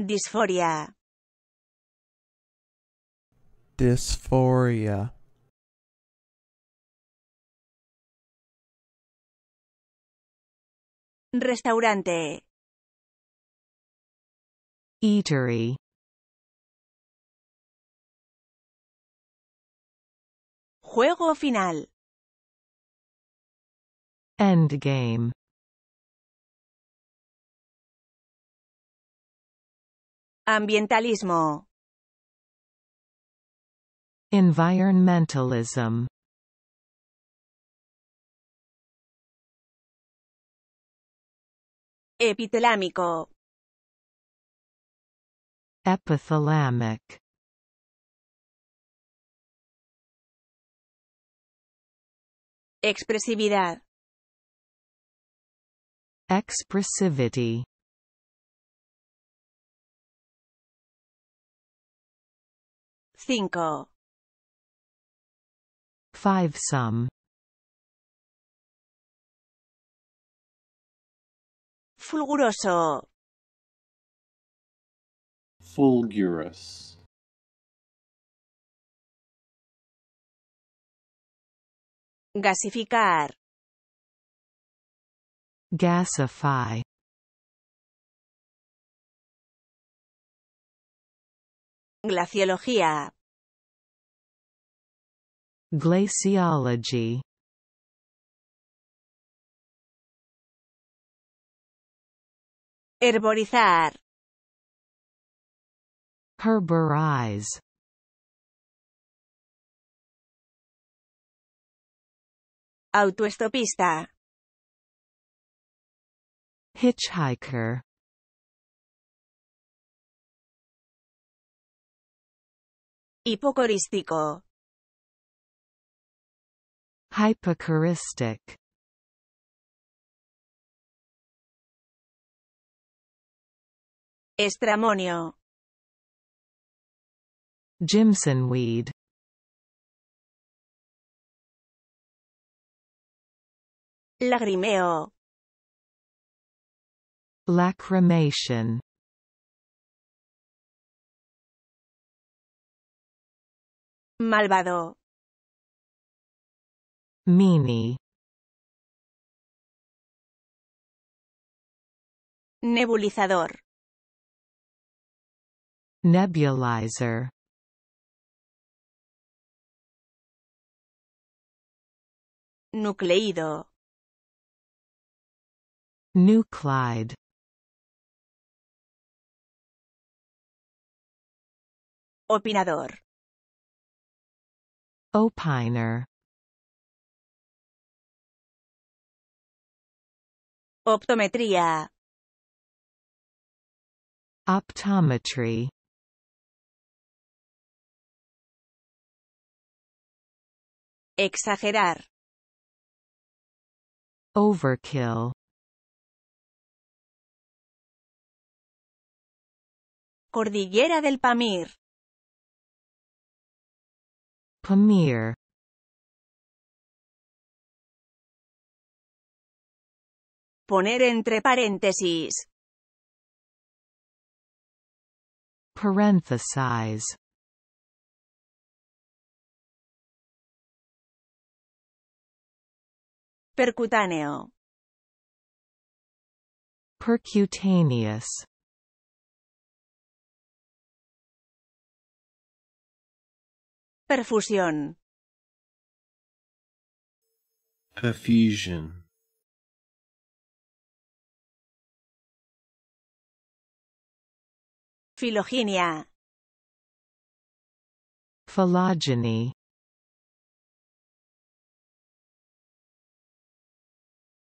Disforia. Disforia. Restaurante. Eatery. Juego final. Endgame. Ambientalismo. Environmentalism. Epitelámico. Epithalamic. Expresividad. Expressivity. Cinco. Five sum. Fulguroso. Fulgurous. Gasificar. Gasify. Glaciología. Glaciology Herborizar Herborize Autoestopista Hitchhiker Hipocorístico Hypercharistic Estramonio weed. Lagrimeo Lacrimation Malvado Mini. Nebulizador. Nebulizer. Nucleido. Nuclide. Opinador. Opiner. Optometría. Optometry. Exagerar. Overkill. Cordillera del Pamir. Pamir. Poner entre paréntesis. Parenthesize. Percutáneo. Percutaneous. Perfusión. Perfusion. Filogenia. Phylogeny.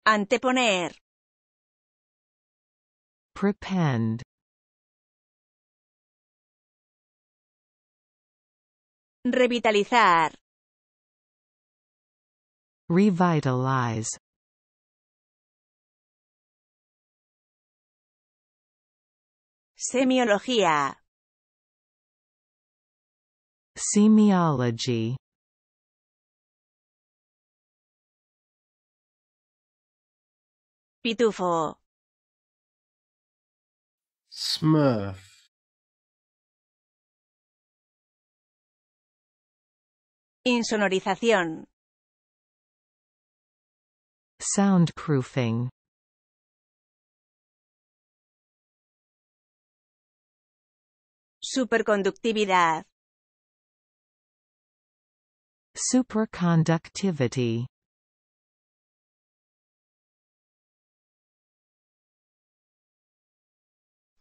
Anteponer. Prepend. Revitalizar. Revitalize. Semiología. Semiology. Pitufo. Smurf. Insonorización. Soundproofing. Superconductividad. Superconductivity.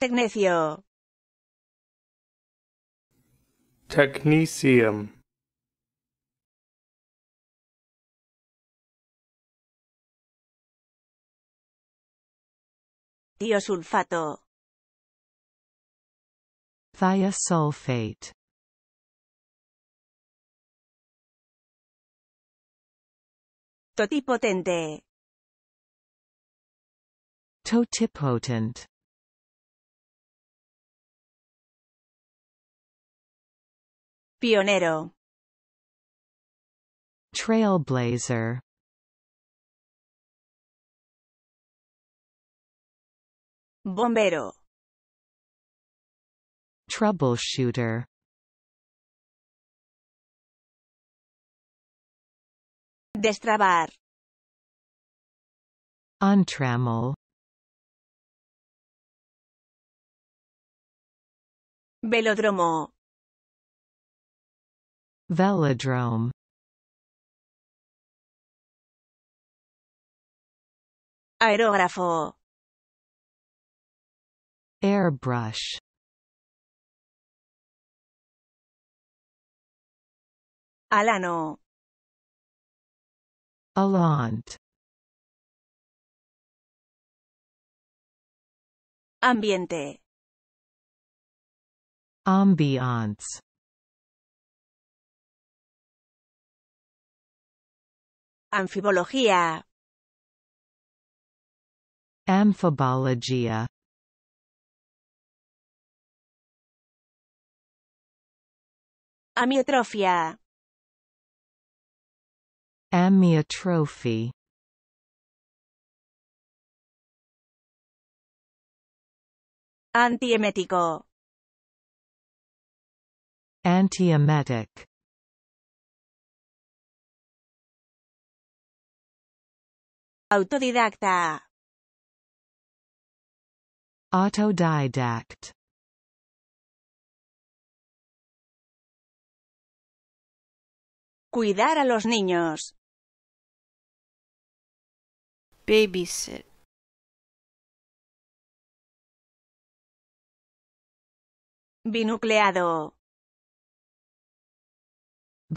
Tecnecio. Technetium. sulfato. Thiosulfate Totipotente. Totipotent. Pionero. Trailblazer. Bombero. Troubleshooter Destrabar. Untrammel. Velodromo. Velodrome. Aerógrafo. Airbrush. Alano. Alant. Ambiente. Ambiance. Anfibología. Amfibología. Amiotrofia. Amyotrophy Antiemético. Antiemetic. Autodidacta. Autodidact. Cuidar a los niños babysit binucleado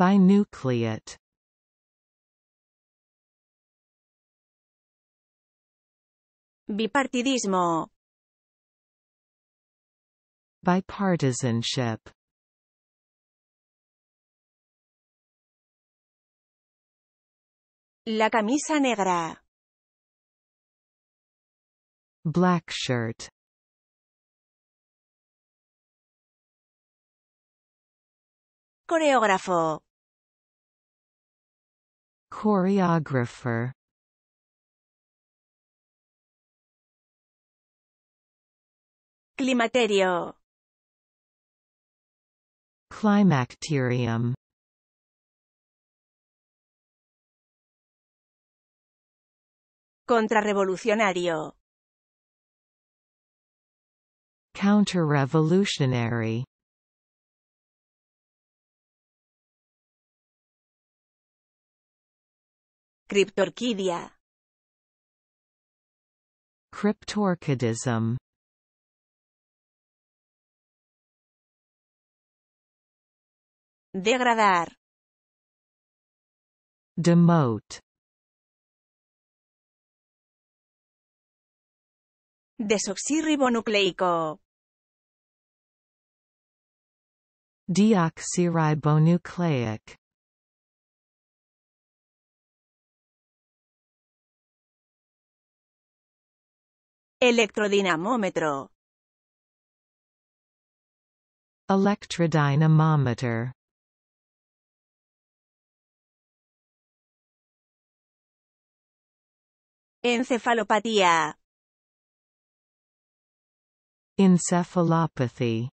binucleate bipartidismo bipartisanship La camisa negra. Blackshirt Coreógrafo Choreographer Climaterio Climacterium Contrarrevolucionario Counter-revolutionary Cryptorchidia Cryptorchidism Degradar Demote Desoxirribonucleico. Deoxyribonucleic. Electrodinamómetro. Electrodinamómetro. Encefalopatía. Encephalopathy